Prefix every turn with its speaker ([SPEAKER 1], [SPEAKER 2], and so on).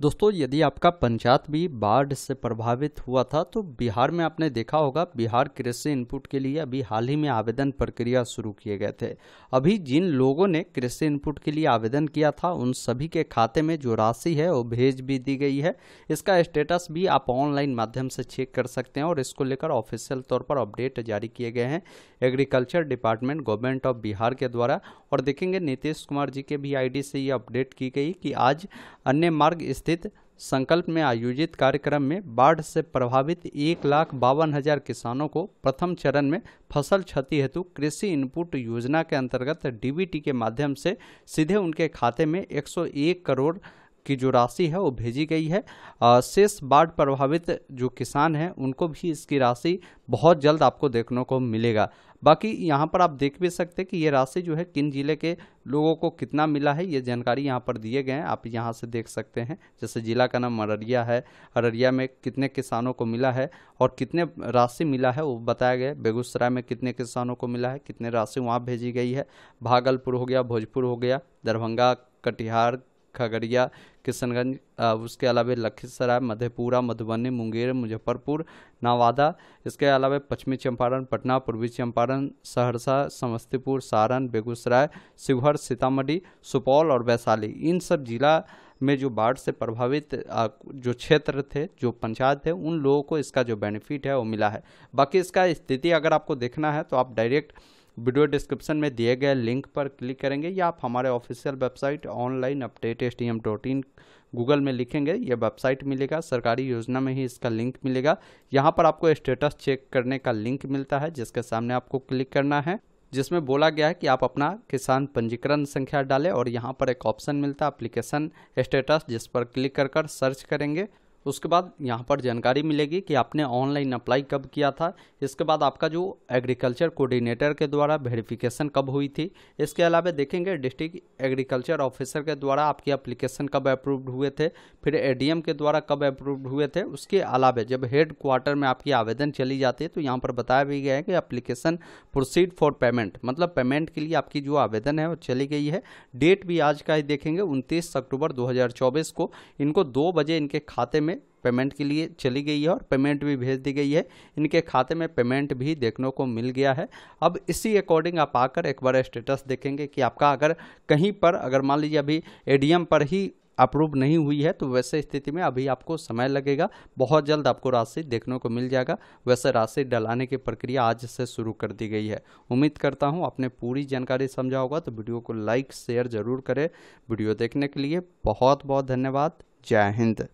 [SPEAKER 1] दोस्तों यदि आपका पंचायत भी बाढ़ से प्रभावित हुआ था तो बिहार में आपने देखा होगा बिहार कृषि इनपुट के लिए अभी हाल ही में आवेदन प्रक्रिया शुरू किए गए थे अभी जिन लोगों ने कृषि इनपुट के लिए आवेदन किया था उन सभी के खाते में जो राशि है वो भेज भी दी गई है इसका स्टेटस भी आप ऑनलाइन माध्यम से चेक कर सकते हैं और इसको लेकर ऑफिशियल तौर पर अपडेट जारी किए गए हैं agriculture department government of Bihar के द्वारा और देखेंगे नीतीश कुमार जी के भी आई से ये अपडेट की गई कि आज अन्य मार्ग स्थित संकल्प में आयोजित कार्यक्रम में बाढ़ से प्रभावित एक लाख बावन हजार किसानों को प्रथम चरण में फसल क्षति हेतु कृषि इनपुट योजना के अंतर्गत डीबीटी के माध्यम से सीधे उनके खाते में 101 करोड़ की जो राशि है वो भेजी गई है शेष बाढ़ प्रभावित जो किसान हैं उनको भी इसकी राशि बहुत जल्द आपको देखने को मिलेगा बाकी यहाँ पर आप देख भी सकते हैं कि ये राशि जो है किन जिले के लोगों को कितना मिला है ये जानकारी यहाँ पर दिए गए हैं आप यहाँ से देख सकते हैं जैसे जिला का नाम अररिया है अररिया में कितने किसानों को मिला है और कितने राशि मिला है वो बताया गया बेगूसराय में कितने किसानों को मिला है कितने राशि वहाँ भेजी गई है भागलपुर हो गया भोजपुर हो गया दरभंगा कटिहार खगड़िया किशनगंज उसके अलावा लखीसराय मधेपुरा मधुबनी मुंगेर मुजफ्फरपुर नवादा इसके अलावा पश्चिमी चंपारण पटना पूर्वी चंपारण सहरसा समस्तीपुर सारण बेगूसराय शिवहर सीतामढ़ी सुपौल और वैशाली इन सब जिला में जो बाढ़ से प्रभावित जो क्षेत्र थे जो पंचायत थे उन लोगों को इसका जो बेनिफिट है वो मिला है बाकी इसका स्थिति अगर आपको देखना है तो आप डायरेक्ट वीडियो डिस्क्रिप्शन में दिए गए लिंक पर क्लिक करेंगे या आप हमारे official website online update S D M dot in Google में लिखेंगे ये वेबसाइट मिलेगा सरकारी योजना में ही इसका लिंक मिलेगा यहाँ पर आपको स्टेटस चेक करने का लिंक मिलता है जिसके सामने आपको क्लिक करना है जिसमें बोला गया है कि आप अपना किसान पंजीकरण संख्या डालें और यहाँ पर एक ऑप्शन मिलता है अप्लीकेशन स्टेटस जिस पर क्लिक कर कर सर्च करेंगे उसके बाद यहाँ पर जानकारी मिलेगी कि आपने ऑनलाइन अप्लाई कब किया था इसके बाद आपका जो एग्रीकल्चर कोऑर्डिनेटर के द्वारा वेरिफिकेशन कब हुई थी इसके अलावा देखेंगे डिस्ट्रिक्ट एग्रीकल्चर ऑफिसर के द्वारा आपकी अप्लीकेशन कब अप्रूव्ड हुए थे फिर एडीएम के द्वारा कब अप्रूव्ड हुए थे उसके अलावा जब हेड क्वार्टर में आपकी आवेदन चली जाती है तो यहाँ पर बताया भी गया है कि अप्लीकेशन प्रोसीड फॉर पेमेंट मतलब पेमेंट के लिए आपकी जो आवेदन है वो चली गई है डेट भी आज का ही देखेंगे उनतीस अक्टूबर दो को इनको दो बजे इनके खाते में पेमेंट के लिए चली गई है और पेमेंट भी भेज दी गई है इनके खाते में पेमेंट भी देखने को मिल गया है अब इसी अकॉर्डिंग आप आकर एक बार स्टेटस देखेंगे कि आपका अगर कहीं पर अगर मान लीजिए अभी एडीएम पर ही अप्रूव नहीं हुई है तो वैसे स्थिति में अभी आपको समय लगेगा बहुत जल्द आपको राशि देखने को मिल जाएगा वैसे राशि डलाने की प्रक्रिया आज से शुरू कर दी गई है उम्मीद करता हूँ आपने पूरी जानकारी समझा होगा तो वीडियो को लाइक शेयर जरूर करें वीडियो देखने के लिए बहुत बहुत धन्यवाद जय हिंद